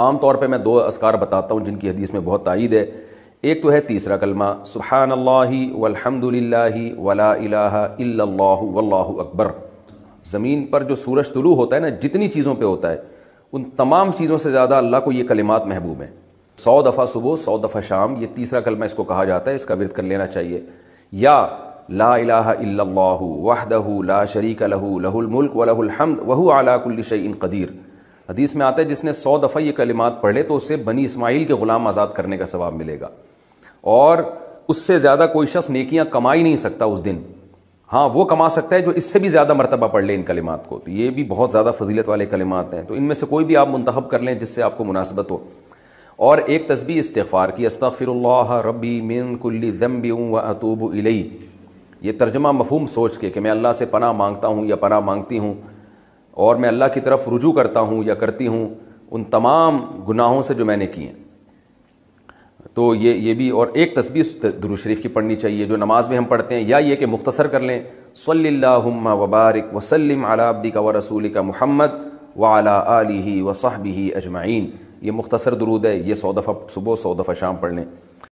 आम तौर पर मैं दो असकार बताता हूँ जिनकी हदीस में बहुत तइद है एक तो है तीसरा कलमा सुबहान वलहमदिल्ला वला वल्ला अकबर ज़मीन पर जो सूरज तुलू होता है ना जितनी चीज़ों पर होता है उन तमाम चीज़ों से ज़्यादा अल्लाह को ये कलिमात महबूब हैं सौ दफ़ा सुबह सौ दफ़ा शाम ये तीसरा कलमा इसको कहा जाता है इसका विरद कर लेना चाहिए या ला इलाह वाहदहू ला शरीक लहू लहुल मुल्क वलहुल हमद वहू अला कुल्ल कदीर हदीस में आता है जिसने सौ दफ़ा ये कलिमात पढ़े तो उससे बनी इसमाइल के ग़ुलाम आज़ाद करने का सवाब मिलेगा और उससे ज़्यादा कोई शख्स नेकियां कमा ही नहीं सकता उस दिन हाँ वो कमा सकता है जो इससे भी ज़्यादा मरतबा पढ़ लें इन कलिमात को तो ये भी बहुत ज़्यादा फजीलत वाले कलिमात हैं तो इनमें से कोई भी आप मंतखब कर लें जिससे आपको मुनासबत हो और एक तस्वीर इस्तफ़ार की अस्तफ़िर रबी मिन कुल्ली ज़म्बी व अतूब इलई ये तर्जमा मफहम सोच के कि मैं अल्लाह से पना मांगता हूँ या पना मांगती हूँ और मैं अल्लाह की तरफ रुजू करता हूँ या करती हूँ उन तमाम गुनाहों से जो मैंने किए हैं तो ये ये भी और एक तस्वीर दुरू की पढ़नी चाहिए जो नमाज में हम पढ़ते हैं या ये कि मुख्तसर कर लें सल्ला वबारक वसलम अला अलाबदी का व रसूल का महमद व अला आलि व साहबी अजमाइन ये मुख्तसर दरूद है ये सौ दफ़ा सुबह सौ दफ़ा शाम पढ़ लें